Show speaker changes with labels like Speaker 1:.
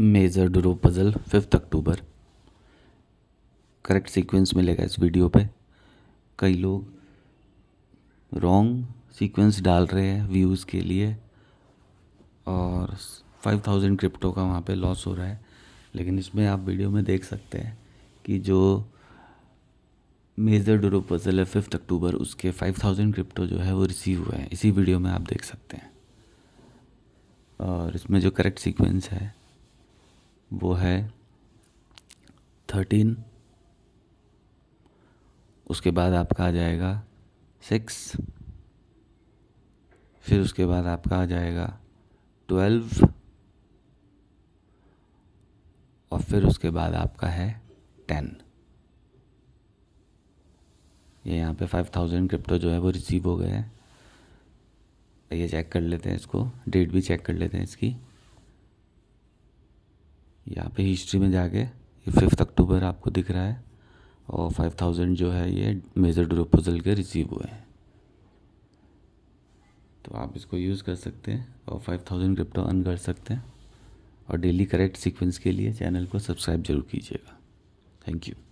Speaker 1: major Durov puzzle fifth October correct sequence मिलेगा इस video पे कई लोग रॉन्ग सीक्वेंस डाल रहे हैं व्यूज़ के लिए और फाइव थाउजेंड क्रिप्टो का वहाँ पे लॉस हो रहा है लेकिन इसमें आप वीडियो में देख सकते हैं कि जो मेजर डुरो पज़ल है फिफ्थ अक्टूबर उसके फाइव थाउजेंड क्रिप्टो जो है वो रिसीव हुए हैं इसी वीडियो में आप देख सकते हैं और इसमें जो करेक्ट सीक्वेंस है वो है थर्टीन उसके बाद आपका आ जाएगा सिक्स फिर उसके बाद आपका आ जाएगा ट्वेल्व और फिर उसके बाद आपका है टेन ये यहाँ पे फाइव थाउजेंड क्रिप्टो जो है वो रिसीव हो गए हैं ये चेक कर लेते हैं इसको डेट भी चेक कर लेते हैं इसकी यहाँ पे हिस्ट्री में जाके ये फिफ्थ अक्टूबर आपको दिख रहा है और फाइव थाउजेंड जो है ये मेजर ड्रोपोजल के रिसीव हुए हैं तो आप इसको यूज़ कर सकते हैं और फाइव थाउजेंड क्रिप्टो अर्न कर सकते हैं और डेली करेक्ट सीक्वेंस के लिए चैनल को सब्सक्राइब जरूर कीजिएगा थैंक यू